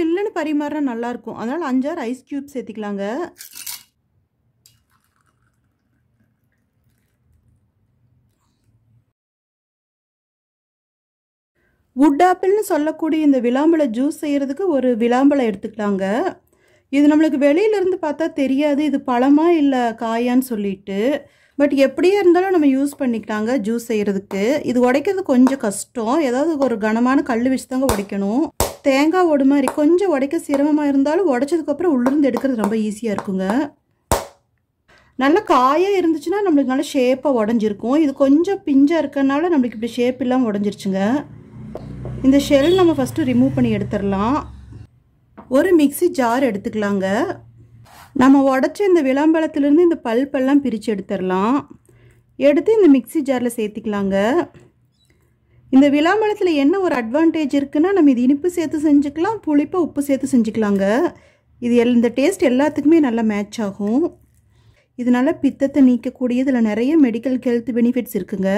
சில்லுன்னு பரிமாற நல்லாயிருக்கும் அதனால் அஞ்சாறு ஐஸ் க்யூப் சேர்த்துக்கலாங்க வுட் ஆப்பிள்னு சொல்லக்கூடிய இந்த விளாம்பழை ஜூஸ் செய்கிறதுக்கு ஒரு விளாம்பழம் எடுத்துக்கலாங்க இது நம்மளுக்கு வெளியிலேருந்து பார்த்தா தெரியாது இது பழமாக இல்லை காயான்னு சொல்லிட்டு பட் எப்படியே இருந்தாலும் நம்ம யூஸ் பண்ணிக்கலாங்க ஜூஸ் செய்கிறதுக்கு இது உடைக்கிறது கொஞ்சம் கஷ்டம் ஏதாவது ஒரு கனமான கல் வச்சு தாங்க உடைக்கணும் தேங்காய் ஓடு மாதிரி கொஞ்சம் உடைக்க சிரமமாக இருந்தாலும் உடச்சதுக்கப்புறம் உள்ளிருந்து எடுக்கிறது ரொம்ப ஈஸியாக இருக்குங்க நல்ல காயாக இருந்துச்சுன்னா நம்மளுக்கு நல்லா ஷேப்பாக உடஞ்சிருக்கும் இது கொஞ்சம் பிஞ்சாக இருக்கனால நம்மளுக்கு இப்படி ஷேப் இல்லாமல் உடஞ்சிருச்சுங்க இந்த ஷெல் நம்ம ஃபஸ்ட்டு ரிமூவ் பண்ணி எடுத்துடலாம் ஒரு மிக்சி ஜார் எடுத்துக்கலாங்க நம்ம உடச்ச இந்த விளம்பரத்துலேருந்து இந்த பல்பெல்லாம் பிரித்து எடுத்துடலாம் எடுத்து இந்த மிக்சி ஜாரில் சேர்த்திக்கலாங்க இந்த விழாம்பழத்தில் என்ன ஒரு அட்வான்டேஜ் இருக்குன்னா நம்ம இது இனிப்பு சேர்த்து செஞ்சுக்கலாம் புளிப்பாக உப்பு சேர்த்து செஞ்சுக்கலாங்க இது எல் இந்த டேஸ்ட் எல்லாத்துக்குமே நல்லா மேட்ச் ஆகும் இதனால் பித்தத்தை நீக்கக்கூடிய இதில் நிறைய மெடிக்கல் ஹெல்த் பெனிஃபிட்ஸ் இருக்குங்க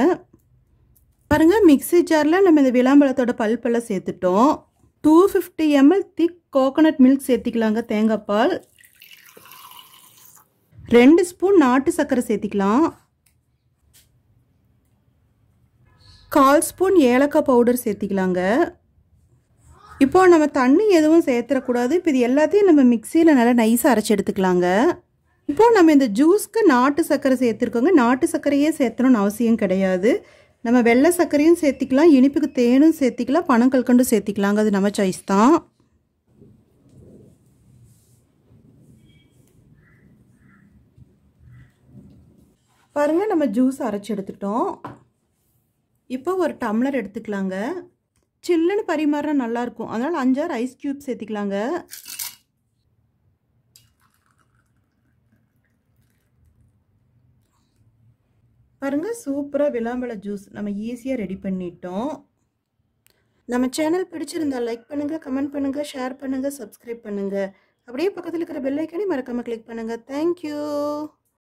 பாருங்கள் மிக்சி ஜாரில் நம்ம இந்த விளாம்பழத்தோட பல்பெல்லாம் சேர்த்துட்டோம் two fifty ML thick coconut milk சேர்த்திக்கலாங்க தேங்காய் பால் ரெண்டு ஸ்பூன் நாட்டு சர்க்கரை சேர்த்திக்கலாம் கால் ஸ்பூன் ஏலக்காய் பவுடர் சேர்த்திக்கலாங்க இப்போ நம்ம தண்ணி எதுவும் சேர்த்துடக்கூடாது இப்போ இது எல்லாத்தையும் நம்ம மிக்சியில் நல்லா நைஸாக அரைச்சி எடுத்துக்கலாங்க இப்போது நம்ம இந்த ஜூஸ்க்கு நாட்டு சர்க்கரை சேர்த்துருக்கோங்க நாட்டு சர்க்கரையே சேர்த்தணும்னு அவசியம் கிடையாது நம்ம வெள்ளை சர்க்கரையும் சேர்த்திக்கலாம் இனிப்புக்கு தேனும் சேர்த்திக்கலாம் கல்கண்டும் சேர்த்திக்கலாங்க அது நம்ம சாய்ஸ் தான் பாருங்கள் நம்ம ஜூஸ் அரைச்சி எடுத்துட்டோம் இப்போ ஒரு டம்ளர் எடுத்துக்கலாங்க சில்லுன்னு பரிமாறினா நல்லாயிருக்கும் அதனால் அஞ்சாறு ஐஸ் க்யூப் சேர்த்திக்கலாங்க பாருங்கள் சூப்பராக விளாம்பழ ஜூஸ் நம்ம ஈஸியாக ரெடி பண்ணிட்டோம் நம்ம சேனல் பிடிச்சிருந்தால் லைக் பண்ணுங்கள் கமெண்ட் பண்ணுங்கள் ஷேர் பண்ணுங்கள் சப்ஸ்கிரைப் பண்ணுங்கள் அப்படியே பக்கத்தில் இருக்கிற பெல்லைக்கனே மறக்காமல் கிளிக் பண்ணுங்கள் தேங்க்யூ